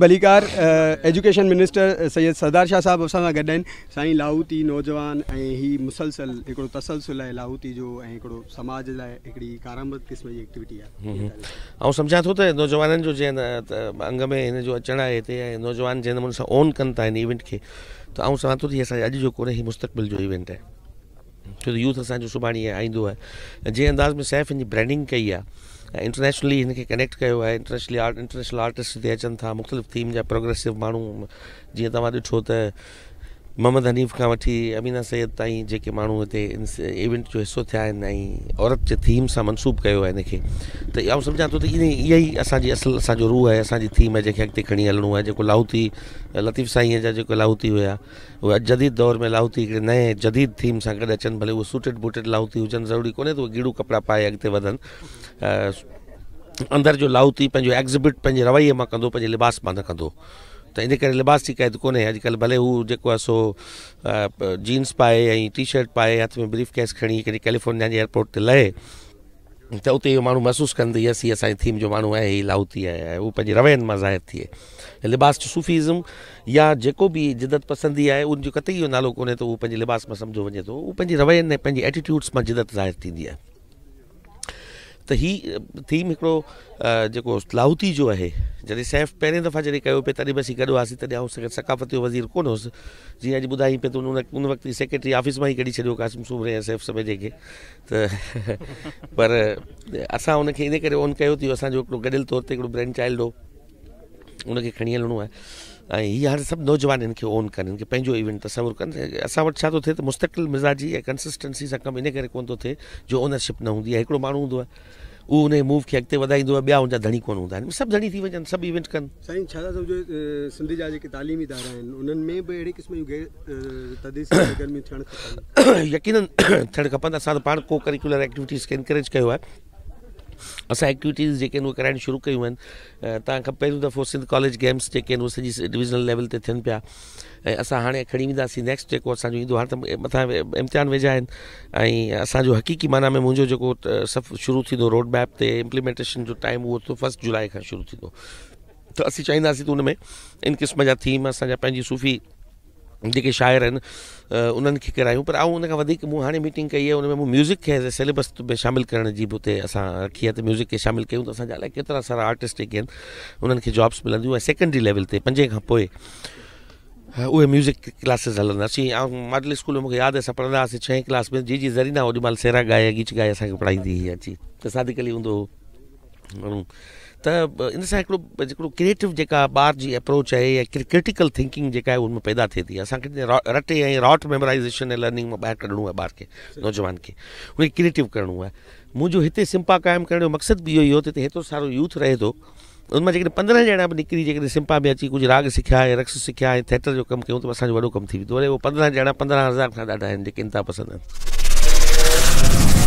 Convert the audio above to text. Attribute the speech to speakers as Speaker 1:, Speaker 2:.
Speaker 1: भलीकार education minister Syed Sardar Shah Sahib गॾु आहिनि लाहौती जो जंहिं अंग में हिन जो अचण आहे हिते ऐं नौजवान जंहिं नमूने सां ओन कनि था हिन ईवेंट खे तव्हां थो अॼु जो कोन्हे मुस्तक़बिल जो इवेंट आहे छो जो यूथ असांजो सुभाणे आईंदो आहे जंहिं अंदाज़ में सैफ हिन ब्रैंडिंग कई आहे इंटरनेशनली हिनखे कनेक्ट कयो आहे इंटरनेशनली आर्ट इंटरनेशनल आर्टिस्ट हिते अचनि था मुख़्तलिफ़ थीम जा प्रोग्रेसिव माण्हू जीअं तव्हां ॾिठो त मोहम्मद हनीफ़ वठी अमीना सैद ताईं जेके माण्हू हिते इवेंट जो हिसो थिया आहिनि ऐं औरत जे थीम सां मनसूब कयो आहे इन त आउं सम्झां थो त इएं असांजी असल जो रूह आहे असांजी थीम आहे जेके अॻिते खणी हलणो आहे जेको लाहौती लतीफ़ साईं जा जेका लाहौती हुया उहा जदीद दौर में लाहौती हिकिड़े जदीद थीम सां गॾु अचनि भले उहो सुटेड बूटेड लाहौती हुजनि ज़रूरी कोन्हे उहे गीड़ू कपिड़ा पाए अॻिते वधनि अंदर जो लाहौती पंहिंजो एग्ज़ीबिट पंहिंजे रवै मां कंदो पंहिंजे लिबास मां न कंदो इन करे लिबास जी क़ैद कोन्हे अॼुकल्ह भले हू जेको आहे सो जींस पाए ऐं टी शर्ट पाए हथ में ब्रीफ कैस खणी कैलिफोर्निया जे एयरपोर्ट ते लहे त उते इहो माण्हू महसूसु कंदी यसि हीअ असांजी थीम जो माण्हू आहे हीअ लाउती आहे उहो पंहिंजे रवयनि मां ज़ाहिर थिए लिबास जो सूफ़ीज़म या जेको बि जिदत पसंदी आहे उनजो कतई इहो नालो कोन्हे त उहो पंहिंजे लिबास मां सम्झो वञे थो उहो पंहिंजे रवैयनि ऐं पंहिंजे एटीट्यूड्स मां जिदत ज़ाहिर थींदी आहे त ही थीम हिकिड़ो जेको लाउती जो आहे जॾहिं सैफ पहिरें दफ़ा जॾहिं कयो पिए तॾहिं बि असीं गॾु हुआसीं तॾहिं आऊं सकाफ़त जो वज़ीर कोन हुउसि जीअं अॼु ॿुधाई पिए त उन उन वक़्तु सेक्रेटरी ऑफिस मां ई कढी छॾियो कासिम सूमरे ऐं सैफ समे जेके त पर असां उनखे इन करे ऑन कयो थी असांजो हिकिड़ो गॾियल तौर ते हिकिड़ो ब्रैंड चाइल्ड हो उनखे खणी हलणो आहे ऐं हीअ हाणे सभु नौजवान हिनखे ओन कनि खे पंहिंजो इवेंट तसवर कनि असां वटि छा थो थिए त मुस्तकिल मिज़ाजी ऐं कंसिस्टेंसी सां कमु इन करे कोन्ह थो थिए जो ओनरशिप न हूंदी आहे हिकिड़ो माण्हू हूंदो आहे उहो उन मूव खे अॻिते वधाईंदो आहे ॿिया हुन धणी कोन हूंदा आहिनि सभु धणी थी वञनि सभु जेके तालीमी यकीन थियणु खपनि असां त पाण को करिकुलर एक्टिविटीज़ खे इनकरेज कयो आहे असां एक्टिविटीज़ जेके आहिनि उहे कराइण शुरू कयूं आहिनि तव्हां खां पहिरियों दफ़ो सिंध कॉलेज गेम्स जेके आहिनि उहे सॼी डिविज़नल लेवल ते थियनि पिया ऐं असां हाणे खणी वेंदासीं नेक्स्ट जेको असांजो ईंदो हाणे त मथां इम्तिहान वेझा आहिनि ऐं असांजो हक़ीकी माना में मुंहिंजो जेको सफ़ो शुरू थींदो मैप ते इम्प्लीमेंटेशन जो टाइम उहो फस्ट जुलाई खां शुरू थींदो त असीं चाहींदासीं त उन में इन क़िस्म जा थीम असांजा पंहिंजी जेके शाइर आहिनि उन्हनि खे करायूं पर आऊं उनखां वधीक मूं हाणे मीटिंग कई आहे उनमें मूं म्यूज़िक खे एज़ ए सिलेबस में शामिलु करण जी बि हुते असां रखी आहे त म्यूज़िक खे शामिलु कयूं त असांजा अलाए केतिरा सारा आर्टिस्ट जेके आहिनि उन्हनि खे जॉब्स मिलंदियूं ऐं सेकेंडरी लेवल ते पंजे खां पोइ उहे म्यूज़िक क्लासिस हलंदासीं ऐं मॉडल स्कूल में मूंखे यादि आहे असां पढ़ंदा हुआसीं छहें क्लास में जी ज़रीन ओॾी महिल सेरा गाए गीच गाए असांखे पढ़ाईंदी हुई अची त सादिकली हूंदो हुओ माण्हू तो इन सां क्रिएटिव जेका ॿार जी अप्रोच आहे या क्रिटिकल थिंकिंग जेका आहे उन पैदा थे थी असांखे रटे ऐं रॉट मेमोराइज़ेशन लर्निंग में ॿाहिरि कढिणो आहे ॿार खे नौजवान के उन्हें क्रिएटिव करिणो आहे मुंहिंजो हिते सिम्पा क़ाइमु करण जो मक़सदु बि इहो ई हो सारो यूथ रहे तो उन मां जेकॾहिं पंद्रहं ॼणा बि निकिरी जेकॾहिं में अच्छी कुछ राग सिखिया ऐं रक्स सिखिया थिएटर जो कम कयूं तो असो वॾो कमु थी वेंदो पंद्रह उहो पंद्रहं हज़ार का ॾाढा आहिनि पसंद इंता